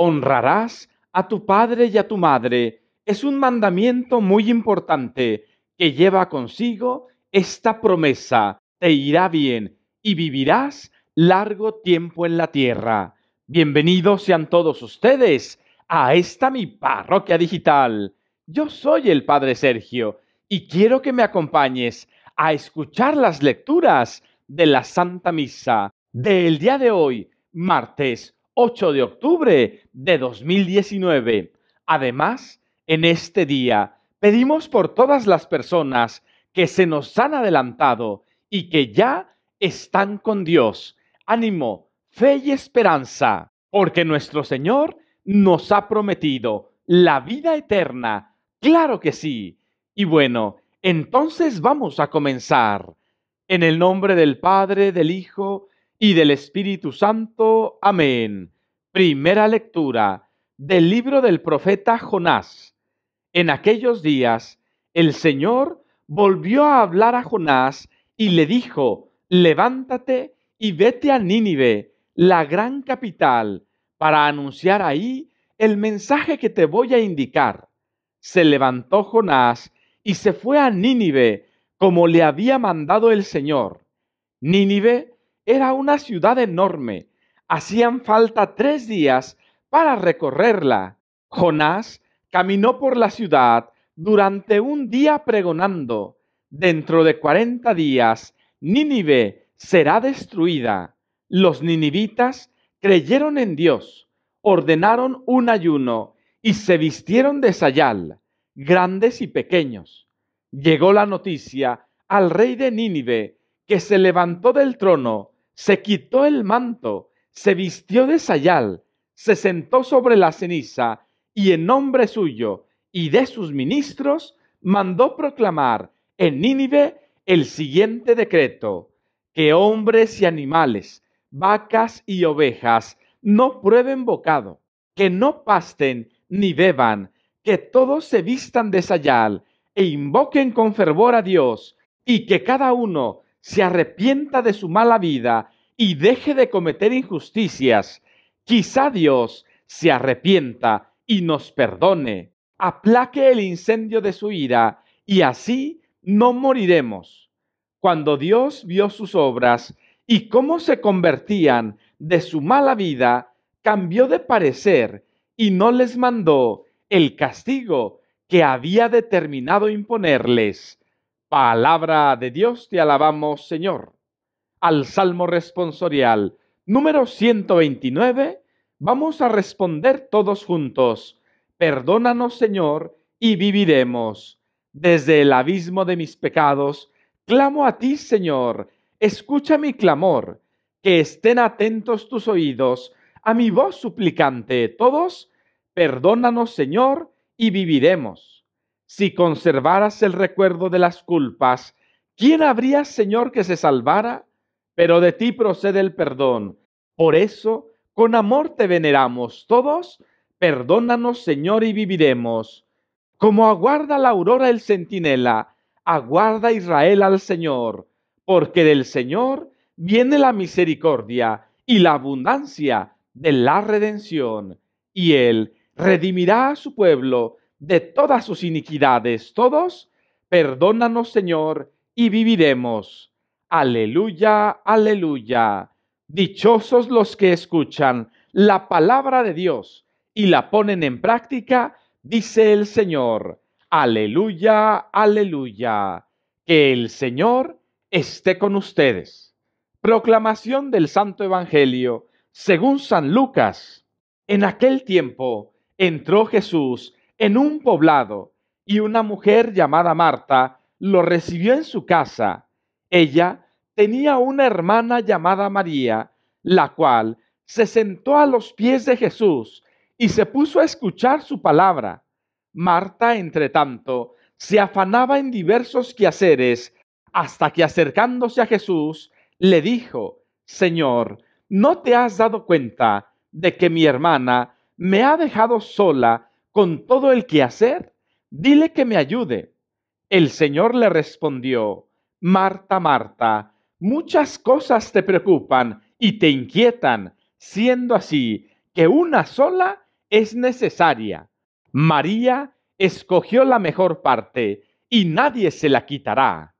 Honrarás a tu padre y a tu madre es un mandamiento muy importante que lleva consigo esta promesa, te irá bien y vivirás largo tiempo en la tierra. Bienvenidos sean todos ustedes a esta mi parroquia digital. Yo soy el Padre Sergio y quiero que me acompañes a escuchar las lecturas de la Santa Misa del día de hoy, martes 8 de octubre de 2019. Además, en este día pedimos por todas las personas que se nos han adelantado y que ya están con Dios. Ánimo, fe y esperanza, porque nuestro Señor nos ha prometido la vida eterna. Claro que sí. Y bueno, entonces vamos a comenzar. En el nombre del Padre, del Hijo y del Espíritu Santo. Amén. Primera lectura del libro del profeta Jonás. En aquellos días el Señor volvió a hablar a Jonás y le dijo, levántate y vete a Nínive, la gran capital, para anunciar ahí el mensaje que te voy a indicar. Se levantó Jonás y se fue a Nínive, como le había mandado el Señor. Nínive era una ciudad enorme. Hacían falta tres días para recorrerla. Jonás caminó por la ciudad durante un día pregonando. Dentro de cuarenta días, Nínive será destruida. Los ninivitas creyeron en Dios, ordenaron un ayuno y se vistieron de sayal, grandes y pequeños. Llegó la noticia al rey de Nínive, que se levantó del trono se quitó el manto, se vistió de sayal, se sentó sobre la ceniza y en nombre suyo y de sus ministros mandó proclamar en Nínive el siguiente decreto, que hombres y animales, vacas y ovejas no prueben bocado, que no pasten ni beban, que todos se vistan de sayal e invoquen con fervor a Dios, y que cada uno se arrepienta de su mala vida y deje de cometer injusticias, quizá Dios se arrepienta y nos perdone, aplaque el incendio de su ira y así no moriremos. Cuando Dios vio sus obras y cómo se convertían de su mala vida, cambió de parecer y no les mandó el castigo que había determinado imponerles Palabra de Dios, te alabamos, Señor. Al Salmo responsorial número 129 vamos a responder todos juntos. Perdónanos, Señor, y viviremos. Desde el abismo de mis pecados, clamo a ti, Señor. Escucha mi clamor. Que estén atentos tus oídos a mi voz suplicante. Todos, perdónanos, Señor, y viviremos. Si conservaras el recuerdo de las culpas, ¿quién habría, Señor, que se salvara? Pero de ti procede el perdón. Por eso, con amor te veneramos todos. Perdónanos, Señor, y viviremos. Como aguarda la aurora el centinela, aguarda Israel al Señor, porque del Señor viene la misericordia y la abundancia de la redención, y Él redimirá a su pueblo de todas sus iniquidades. Todos, perdónanos Señor, y viviremos. Aleluya, aleluya. Dichosos los que escuchan la palabra de Dios y la ponen en práctica, dice el Señor. Aleluya, aleluya. Que el Señor esté con ustedes. Proclamación del Santo Evangelio, según San Lucas. En aquel tiempo entró Jesús en un poblado y una mujer llamada Marta lo recibió en su casa. Ella tenía una hermana llamada María, la cual se sentó a los pies de Jesús y se puso a escuchar su palabra. Marta, entre tanto, se afanaba en diversos quehaceres hasta que acercándose a Jesús, le dijo, Señor, ¿no te has dado cuenta de que mi hermana me ha dejado sola con todo el quehacer? Dile que me ayude. El Señor le respondió, Marta, Marta, muchas cosas te preocupan y te inquietan, siendo así que una sola es necesaria. María escogió la mejor parte y nadie se la quitará.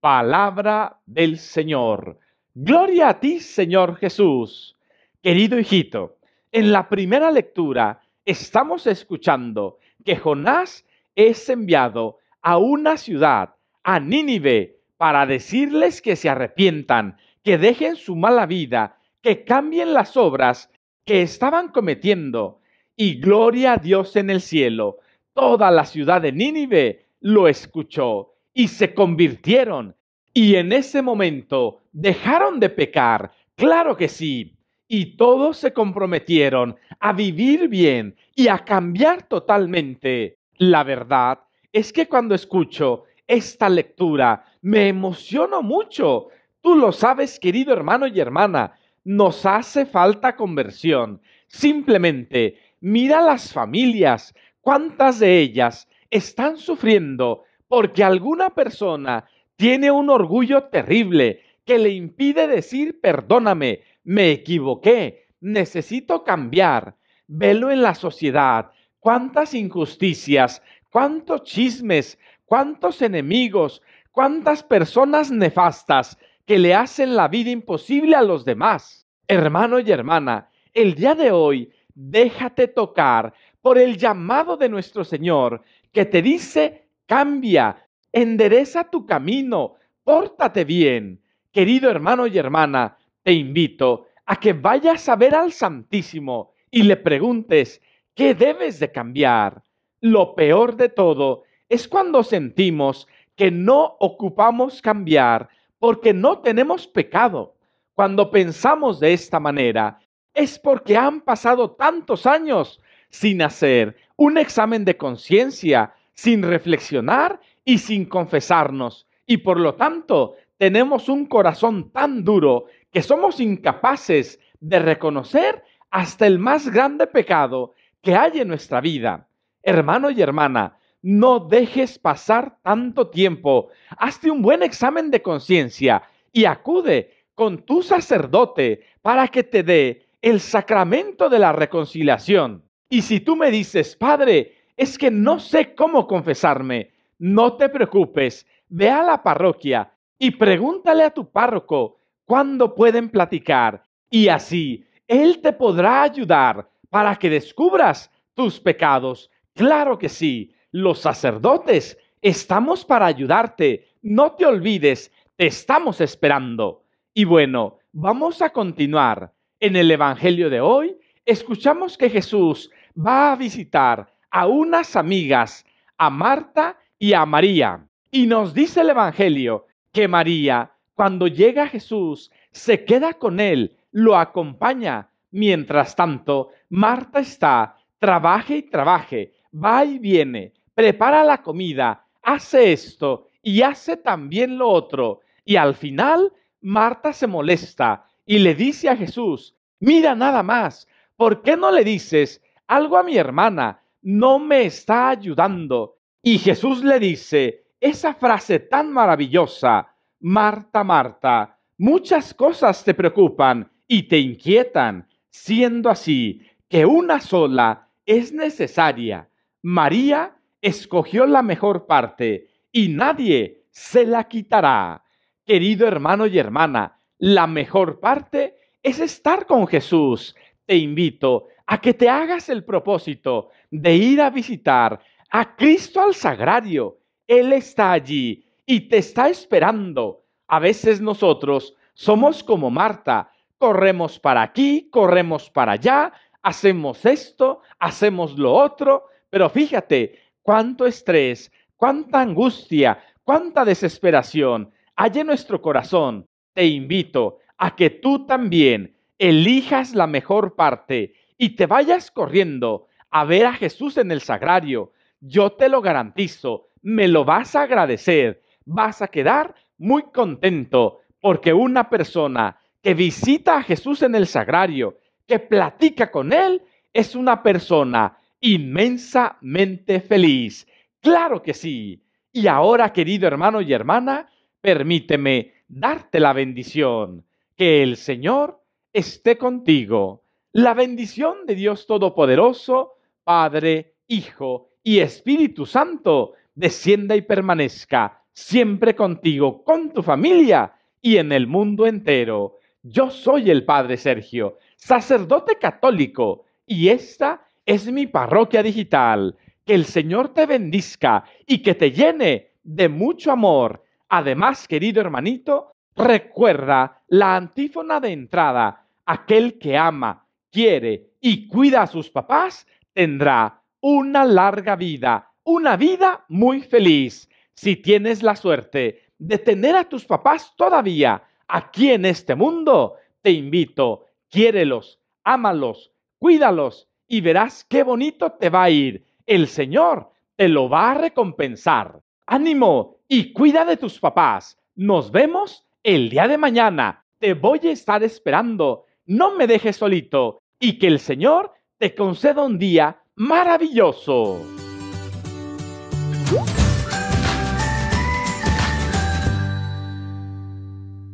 Palabra del Señor. Gloria a ti, Señor Jesús. Querido hijito, en la primera lectura estamos escuchando que Jonás es enviado a una ciudad, a Nínive, para decirles que se arrepientan, que dejen su mala vida, que cambien las obras que estaban cometiendo. Y gloria a Dios en el cielo. Toda la ciudad de Nínive lo escuchó y se convirtieron. Y en ese momento dejaron de pecar. Claro que sí. Y todos se comprometieron a vivir bien y a cambiar totalmente. La verdad es que cuando escucho esta lectura me emociono mucho. Tú lo sabes, querido hermano y hermana, nos hace falta conversión. Simplemente mira las familias, cuántas de ellas están sufriendo porque alguna persona tiene un orgullo terrible que le impide decir perdóname, me equivoqué, necesito cambiar. Velo en la sociedad. Cuántas injusticias, cuántos chismes, cuántos enemigos, cuántas personas nefastas que le hacen la vida imposible a los demás. Hermano y hermana, el día de hoy déjate tocar por el llamado de nuestro Señor que te dice, cambia, endereza tu camino, pórtate bien. Querido hermano y hermana, te invito a que vayas a ver al Santísimo y le preguntes qué debes de cambiar. Lo peor de todo es cuando sentimos que no ocupamos cambiar porque no tenemos pecado. Cuando pensamos de esta manera, es porque han pasado tantos años sin hacer un examen de conciencia, sin reflexionar y sin confesarnos. Y por lo tanto, tenemos un corazón tan duro que somos incapaces de reconocer hasta el más grande pecado que hay en nuestra vida. Hermano y hermana, no dejes pasar tanto tiempo. Hazte un buen examen de conciencia y acude con tu sacerdote para que te dé el sacramento de la reconciliación. Y si tú me dices, Padre, es que no sé cómo confesarme, no te preocupes, ve a la parroquia y pregúntale a tu párroco cuándo pueden platicar y así Él te podrá ayudar para que descubras tus pecados. Claro que sí, los sacerdotes estamos para ayudarte. No te olvides, te estamos esperando. Y bueno, vamos a continuar. En el Evangelio de hoy escuchamos que Jesús va a visitar a unas amigas, a Marta y a María. Y nos dice el Evangelio que María cuando llega Jesús, se queda con él, lo acompaña. Mientras tanto, Marta está, trabaje y trabaje, va y viene, prepara la comida, hace esto y hace también lo otro. Y al final, Marta se molesta y le dice a Jesús, mira nada más, ¿por qué no le dices algo a mi hermana? No me está ayudando. Y Jesús le dice esa frase tan maravillosa, Marta, Marta, muchas cosas te preocupan y te inquietan, siendo así que una sola es necesaria. María escogió la mejor parte y nadie se la quitará. Querido hermano y hermana, la mejor parte es estar con Jesús. Te invito a que te hagas el propósito de ir a visitar a Cristo al Sagrario. Él está allí y te está esperando. A veces nosotros somos como Marta, corremos para aquí, corremos para allá, hacemos esto, hacemos lo otro, pero fíjate cuánto estrés, cuánta angustia, cuánta desesperación hay en nuestro corazón. Te invito a que tú también elijas la mejor parte y te vayas corriendo a ver a Jesús en el sagrario. Yo te lo garantizo, me lo vas a agradecer vas a quedar muy contento, porque una persona que visita a Jesús en el sagrario, que platica con él, es una persona inmensamente feliz. Claro que sí. Y ahora, querido hermano y hermana, permíteme darte la bendición. Que el Señor esté contigo. La bendición de Dios Todopoderoso, Padre, Hijo y Espíritu Santo, descienda y permanezca siempre contigo, con tu familia y en el mundo entero. Yo soy el Padre Sergio, sacerdote católico, y esta es mi parroquia digital. Que el Señor te bendizca y que te llene de mucho amor. Además, querido hermanito, recuerda la antífona de entrada. Aquel que ama, quiere y cuida a sus papás tendrá una larga vida, una vida muy feliz. Si tienes la suerte de tener a tus papás todavía aquí en este mundo, te invito, quiérelos, ámalos, cuídalos y verás qué bonito te va a ir. El Señor te lo va a recompensar. Ánimo y cuida de tus papás. Nos vemos el día de mañana. Te voy a estar esperando. No me dejes solito y que el Señor te conceda un día maravilloso.